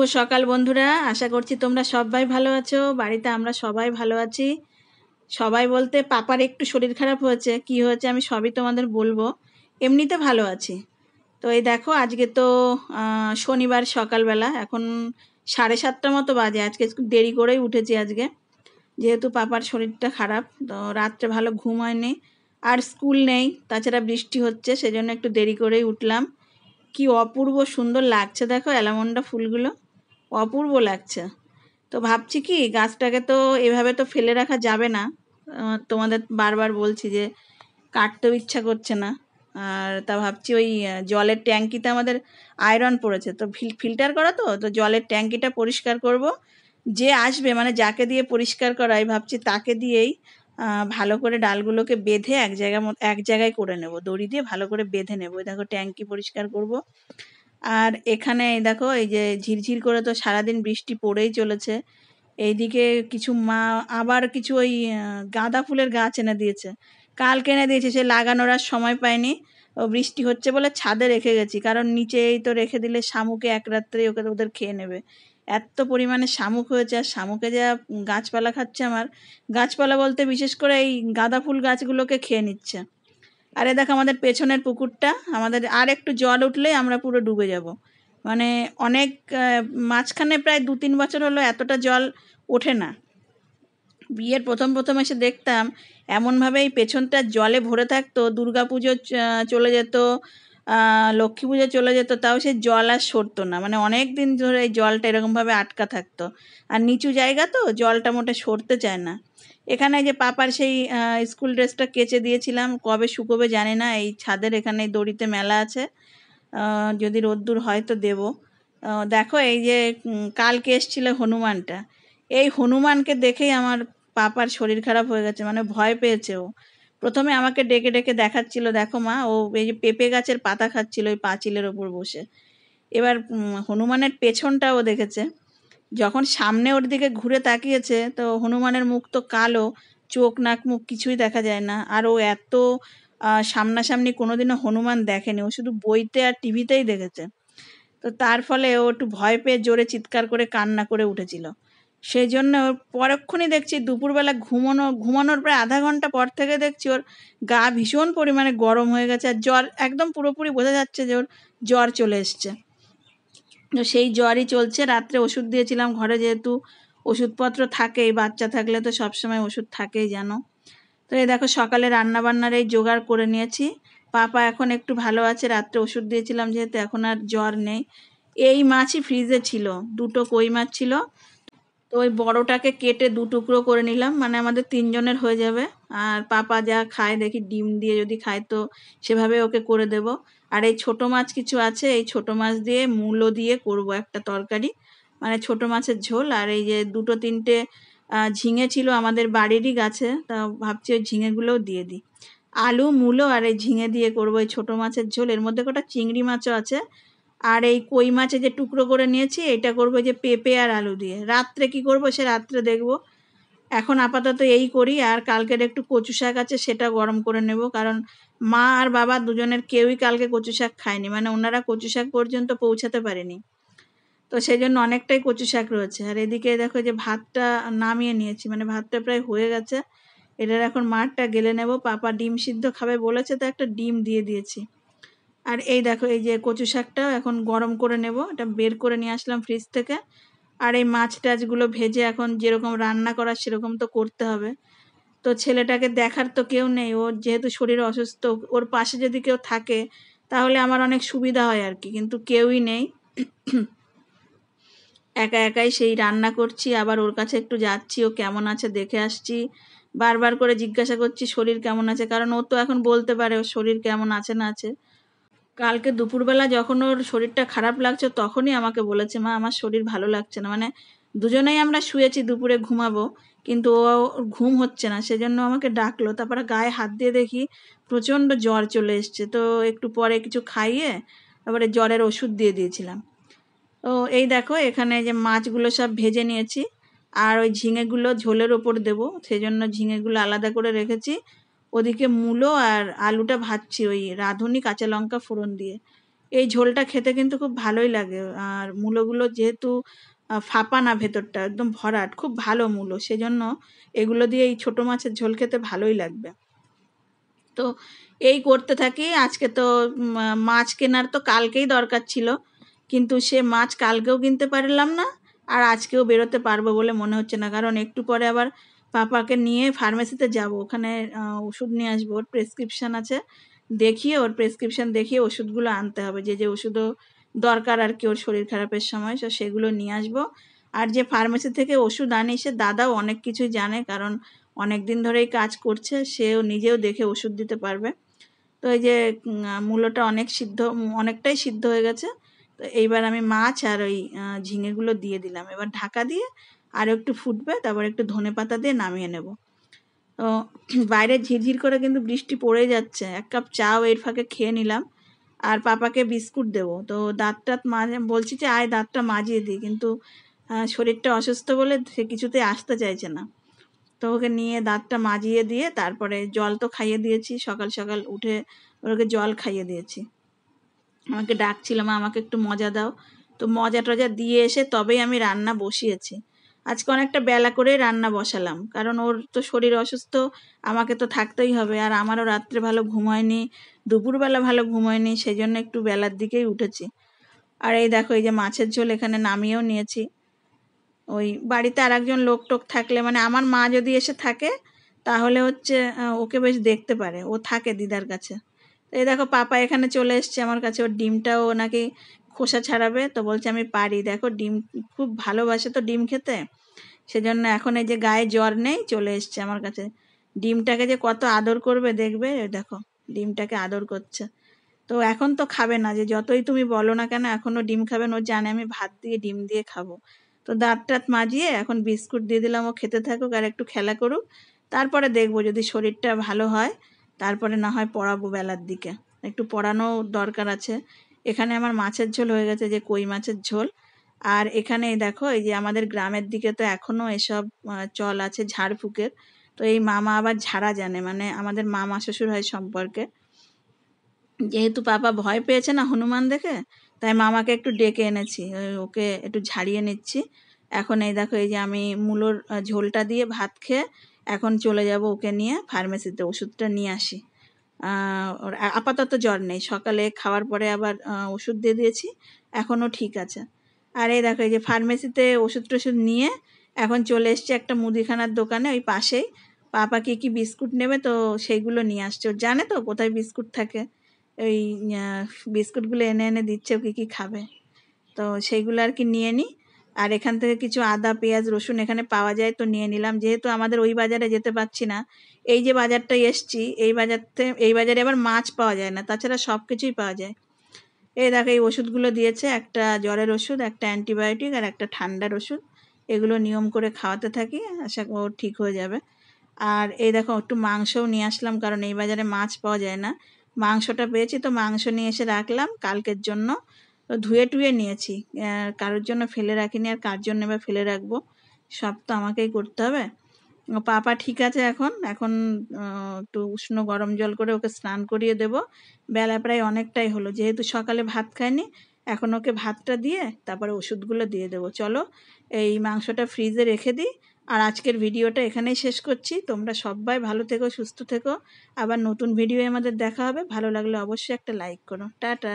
শুভ সকাল বন্ধুরা আশা করছি তোমরা সবাই ভালো আছো বাড়িতে আমরা সবাই ভালো আছি সবাই বলতে পাপার একটু শরীর খারাপ হয়েছে কি হয়েছে আমি সবই তোমাদের বলবো এমনিতে ভালো আছি তো এই দেখো আজকে তো শনিবার সকালবেলা এখন সাড়ে সাতটা মতো বাজে আজকে দেরি করেই উঠেছি আজকে যেহেতু পাপার শরীরটা খারাপ তো রাত্রে ভালো ঘুম হয়নি আর স্কুল নেই তাছাড়া বৃষ্টি হচ্ছে সেজন্য একটু দেরি করেই উঠলাম কি অপূর্ব সুন্দর লাগছে দেখো অ্যালামন্ডা ফুলগুলো অপূর্ব লাগছে তো ভাবছি কি গাছটাকে তো এভাবে তো ফেলে রাখা যাবে না তোমাদের বারবার বলছি যে কাটতেও ইচ্ছা করছে না আর তা ভাবছি ওই জলের ট্যাঙ্কিতে আমাদের আয়রন পড়েছে তো ফিল্টার করা তো তো জলের ট্যাঙ্কিটা পরিষ্কার করব যে আসবে মানে যাকে দিয়ে পরিষ্কার করাই ভাবছি তাকে দিয়েই ভালো করে ডালগুলোকে বেঁধে এক জায়গা এক জায়গায় করে নেব দড়ি দিয়ে ভালো করে বেঁধে নেব দেখো ট্যাঙ্কি পরিষ্কার করব আর এখানে এই দেখো এই যে ঝিরঝির করে তো সারাদিন বৃষ্টি পড়েই চলেছে এইদিকে কিছু মা আবার কিছু ওই গাঁদা ফুলের গাছ এনে দিয়েছে কালকে এনে দিয়েছে সে লাগানোর আর সময় পায়নি ও বৃষ্টি হচ্ছে বলে ছাদে রেখে গেছি কারণ নিচেই তো রেখে দিলে শামুকে এক রাত্রেই ওকে ওদের খেয়ে নেবে এত পরিমাণে শামুক হয়েছে আর শামুকে যা গাছপালা খাচ্ছে আমার গাছপালা বলতে বিশেষ করে এই গাঁদা ফুল গাছগুলোকে খেয়ে নিচ্ছে আর এ দেখো আমাদের পেছনের পুকুরটা আমাদের আর একটু জল উঠলেই আমরা পুরো ডুবে যাব মানে অনেক মাঝখানে প্রায় দু তিন বছর হলো এতটা জল ওঠে না বিয়ের প্রথম প্রথম এসে দেখতাম এমনভাবেই পেছনটা জলে ভরে থাকতো দুর্গা পুজো চলে যেত লক্ষ্মী পুজো চলে যেত তাও সে জল আর সরতো না মানে অনেক দিন ধরে এই জলটা এরকমভাবে আটকা থাকতো আর নিচু জায়গা তো জলটা মোটে সরতে চায় না এখানে যে পাপার সেই স্কুল ড্রেসটা কেচে দিয়েছিলাম কবে শুকোবে জানে না এই ছাদের এখানে দড়িতে মেলা আছে যদি রোদ্দুর হয় তো দেবো দেখো এই যে কালকে এসছিল হনুমানটা এই হনুমানকে দেখেই আমার পাপার শরীর খারাপ হয়ে গেছে মানে ভয় পেয়েছে ও প্রথমে আমাকে ডেকে ডেকে দেখাচ্ছিল দেখো মা ও এই যে পেঁপে গাছের পাতা খাচ্ছিল ওই পাঁচিলের ওপর বসে এবার হনুমানের পেছনটাও দেখেছে যখন সামনে ওর দিকে ঘুরে তাকিয়েছে তো হনুমানের মুখ তো কালো চোখ নাক মুখ কিছুই দেখা যায় না আর ও এত সামনাসামনি কোনোদিনও হনুমান দেখেনি ও শুধু বইতে আর টিভিতেই দেখেছে তো তার ফলে ও একটু ভয় পেয়ে জোরে চিৎকার করে কান্না করে উঠেছিল সেই জন্য ওর পরক্ষণই দেখছি দুপুরবেলা ঘুমানো ঘুমানোর প্রায় আধা ঘন্টা পর থেকে দেখছি ওর গা ভীষণ পরিমাণে গরম হয়ে গেছে আর জ্বর একদম পুরোপুরি বোঝা যাচ্ছে যে ওর জ্বর চলে এসছে তো সেই জ্বরই চলছে রাত্রে ওষুধ দিয়েছিলাম ঘরে যেহেতু ওষুধপত্র থাকেই বাচ্চা থাকলে তো সবসময় ওষুধ থাকেই যেন তো এই দেখো সকালে রান্নাবান্নার এই জোগাড় করে নিয়েছি পাপা এখন একটু ভালো আছে রাত্রে ওষুধ দিয়েছিলাম যেহেতু এখন আর জ্বর নেই এই মাছই ফ্রিজে ছিল দুটো কই মাছ ছিল তো ওই বড়টাকে কেটে দু টুকরো করে নিলাম মানে আমাদের তিনজনের হয়ে যাবে আর পাপা যা খায় দেখি ডিম দিয়ে যদি খায় তো সেভাবে ওকে করে দেব আর এই ছোট মাছ কিছু আছে এই ছোট মাছ দিয়ে মূলো দিয়ে করব একটা তরকারি মানে ছোট মাছের ঝোল আর এই যে দুটো তিনটে ঝিঙে ছিল আমাদের বাড়িরই গাছে তা ভাবছি ওই ঝিঙেগুলোও দিয়ে দিই আলু মূলো আর এই ঝিঙে দিয়ে করবো এই ছোটো মাছের ঝোল এর মধ্যে কটা চিংড়ি মাছও আছে আর এই কই মাছে যে টুকরো করে নিয়েছি এটা করবো যে পেঁপে আর আলু দিয়ে রাত্রে কি করব সে রাত্রে দেখবো এখন আপাতত এই করি আর কালকের একটু কচু শাক আছে সেটা গরম করে নেব কারণ মা আর বাবা দুজনের কেউই কালকে কচু শাক খায়নি মানে ওনারা কচু শাক পর্যন্ত পৌঁছাতে পারেনি তো সেই জন্য অনেকটাই কচু শাক রয়েছে আর এদিকে দেখো যে ভাতটা নামিয়ে নিয়েছি মানে ভাতটা প্রায় হয়ে গেছে এটার এখন মাঠটা গেলে নেব পাপা ডিম সিদ্ধ খাবে বলেছে তো একটা ডিম দিয়ে দিয়েছি আর এই দেখো এই যে কচু শাকটাও এখন গরম করে নেব এটা বের করে নিয়ে আসলাম ফ্রিজ থেকে আর এই মাছ টাছগুলো ভেজে এখন যেরকম রান্না করা সেরকম তো করতে হবে তো ছেলেটাকে দেখার তো কেউ নেই ওর যেহেতু শরীর অসুস্থ ওর পাশে যদি কেউ থাকে তাহলে আমার অনেক সুবিধা হয় আর কি কিন্তু কেউই নেই একা একাই সেই রান্না করছি আবার ওর কাছে একটু যাচ্ছি ও কেমন আছে দেখে আসছি বারবার করে জিজ্ঞাসা করছি শরীর কেমন আছে কারণ ও তো এখন বলতে পারে ওর শরীর কেমন আছে না আছে কালকে দুপুরবেলা যখন ওর শরীরটা খারাপ লাগছে তখনই আমাকে বলেছে মা আমার শরীর ভালো লাগছে না মানে দুজনেই আমরা শুয়েছি দুপুরে ঘুমাবো কিন্তু ও ঘুম হচ্ছে না সেজন্য আমাকে ডাকলো তারপরে গায়ে হাত দিয়ে দেখি প্রচণ্ড জ্বর চলে এসছে তো একটু পরে কিছু খাইয়ে তারপরে জ্বরের ওষুধ দিয়ে দিয়েছিলাম তো এই দেখো এখানে যে মাছগুলো সব ভেজে নিয়েছি আর ওই ঝিঙেগুলো ঝোলের ওপর দেবো সেই জন্য ঝিঙেগুলো আলাদা করে রেখেছি ওদিকে মূলো আর আলুটা ভাজছি ওই রাঁধুনি কাঁচা লঙ্কা ফোড়ন দিয়ে এই ঝোলটা খেতে কিন্তু খুব ভালোই লাগে আর মূলোগুলো যেহেতু ফাঁপা না ভেতরটা একদম ভরাট খুব ভালো মূলো সেজন্য এগুলো দিয়ে এই ছোটো মাছের ঝোল খেতে ভালোই লাগবে তো এই করতে থাকি আজকে তো মাছ কেনার তো কালকেই দরকার ছিল কিন্তু সে মাছ কালকেও কিনতে পারলাম না আর আজকেও বেরোতে পারবো বলে মনে হচ্ছে না কারণ একটু পরে আবার পাপাকে নিয়ে ফার্মেসিতে যাব ওখানে ওষুধ নিয়ে আসবো ওর প্রেসক্রিপশান আছে দেখিয়ে ওর প্রেসক্রিপশান দেখিয়ে ওষুধগুলো আনতে হবে যে যে ওষুধও দরকার আর কি ওর শরীর খারাপের সময় সো সেগুলো নিয়ে আসবো আর যে ফার্মেসি থেকে ওষুধ আনি সে দাদাও অনেক কিছুই জানে কারণ অনেক দিন ধরেই কাজ করছে সেও নিজেও দেখে ওষুধ দিতে পারবে তো এই যে মূলটা অনেক সিদ্ধ অনেকটাই সিদ্ধ হয়ে গেছে তো এইবার আমি মাছ আর ওই ঝিঙেগুলো দিয়ে দিলাম এবার ঢাকা দিয়ে আরও একটু ফুটবে তারপর একটু ধনে পাতা দিয়ে নামিয়ে নেব তো বাইরে ঝিরঝির করে কিন্তু বৃষ্টি পড়ে যাচ্ছে এক কাপ চাও এর ফাঁকে খেয়ে নিলাম আর পাপাকে বিস্কুট দেবো তো দাঁতটা মাঝে বলছি যে আয় দাঁতটা মাজিয়ে দিই কিন্তু শরীরটা অসুস্থ বলে সে কিছুতে আসতে চাইছে না তো ওকে নিয়ে দাঁতটা মাজিয়ে দিয়ে তারপরে জল তো খাইয়ে দিয়েছি সকাল সকাল উঠে ওকে জল খাইয়ে দিয়েছি আমাকে ডাকছিল মা আমাকে একটু মজা দাও তো মজা টজা দিয়ে এসে তবেই আমি রান্না বসিয়েছি আজকে অনেকটা বেলা করে রান্না বসালাম কারণ ওর তো শরীর অসুস্থ আমাকে তো থাকতেই হবে আর আমারও রাত্রে ভালো ঘুম হয়নি দুপুরবেলা ভালো ঘুম হয়নি সেই জন্য একটু বেলার দিকেই উঠেছি আর এই দেখো এই যে মাছের ঝোল এখানে নামিয়েও নিয়েছি ওই বাড়িতে আর একজন লোক টোক থাকলে মানে আমার মা যদি এসে থাকে তাহলে হচ্ছে ওকে বেশ দেখতে পারে ও থাকে দিদার কাছে এই দেখো পাপা এখানে চলে এসছে আমার কাছে ওর ডিমটাও নাকি খোসা ছাড়াবে তো বলছে আমি পারি দেখো ডিম খুব ভালোবাসে তো ডিম খেতে সেজন্য এখন এই যে গায়ে জ্বর নেই চলে এসছে আমার কাছে ডিমটাকে যে কত আদর করবে দেখবে দেখো ডিমটাকে আদর করছে তো এখন তো খাবে না যে যতই তুমি বলো না কেন এখনও ডিম খাবেন ও জানে আমি ভাত দিয়ে ডিম দিয়ে খাবো তো দাঁত টাত মাজিয়ে এখন বিস্কুট দিয়ে দিলাম ও খেতে থাকুক আর একটু খেলা করুক তারপরে দেখবো যদি শরীরটা ভালো হয় তারপরে না হয় পড়াবো বেলার দিকে একটু পড়ানো দরকার আছে এখানে আমার মাছের ঝোল হয়ে গেছে যে কই মাছের ঝোল আর এখানে দেখো এই যে আমাদের গ্রামের দিকে তো এখনও এসব চল আছে ঝাড়ফুকের তো এই মামা আবার ঝাড়া জানে মানে আমাদের মামা শ্বশুর হয় সম্পর্কে যেহেতু পাপা ভয় পেয়েছে না হনুমান দেখে তাই মামাকে একটু ডেকে এনেছি ওকে একটু ঝাড়িয়ে নিচ্ছি এখন এই দেখো এই যে আমি মূলোর ঝোলটা দিয়ে ভাত খেয়ে এখন চলে যাব ওকে নিয়ে ফার্মেসিতে ওষুধটা নিয়ে আসি ওর আপাতত জ্বর নেই সকালে খাওয়ার পরে আবার ওষুধ দিয়ে দিয়েছি এখনও ঠিক আছে আর এই দেখো এই যে ফার্মেসিতে ওষুধ টষুধ নিয়ে এখন চলে এসছে একটা মুদিখানার দোকানে ওই পাশেই কী কি বিস্কুট নেবে তো সেইগুলো নিয়ে আসছে ওর জানে তো কোথায় বিস্কুট থাকে ওই বিস্কুটগুলো এনে এনে দিচ্ছে কী কি খাবে তো সেইগুলো আর কি নিয়ে নিই আর এখান থেকে কিছু আদা পেঁয়াজ রসুন এখানে পাওয়া যায় তো নিয়ে নিলাম যেহেতু আমাদের ওই বাজারে যেতে পারছি না এই যে বাজারটা এসছি এই বাজারতে এই বাজারে আবার মাছ পাওয়া যায় না তাছাড়া সব কিছুই পাওয়া যায় এই দেখো এই ওষুধগুলো দিয়েছে একটা জ্বরের ওষুধ একটা অ্যান্টিবায়োটিক আর একটা ঠান্ডার ওষুধ এগুলো নিয়ম করে খাওয়াতে থাকি আশা ও ঠিক হয়ে যাবে আর এই দেখো একটু মাংসও নিয়ে আসলাম কারণ এই বাজারে মাছ পাওয়া যায় না মাংসটা পেয়েছি তো মাংস নিয়ে এসে রাখলাম কালকের জন্য ধুয়ে টুয়ে নিয়েছি কারোর জন্য ফেলে রাখিনি আর কার জন্য এবার ফেলে রাখবো সব তো আমাকেই করতে হবে পাপা ঠিক আছে এখন এখন একটু উষ্ণ গরম জল করে ওকে স্নান করিয়ে দেব বেলা প্রায় অনেকটাই হলো যেহেতু সকালে ভাত খায়নি এখন ওকে ভাতটা দিয়ে তারপরে ওষুধগুলো দিয়ে দেবো চলো এই মাংসটা ফ্রিজে রেখে দিই আর আজকের ভিডিওটা এখানেই শেষ করছি তোমরা সবাই ভালো থেকো সুস্থ থেকো আবার নতুন ভিডিও আমাদের দেখা হবে ভালো লাগলে অবশ্যই একটা লাইক করো টাটা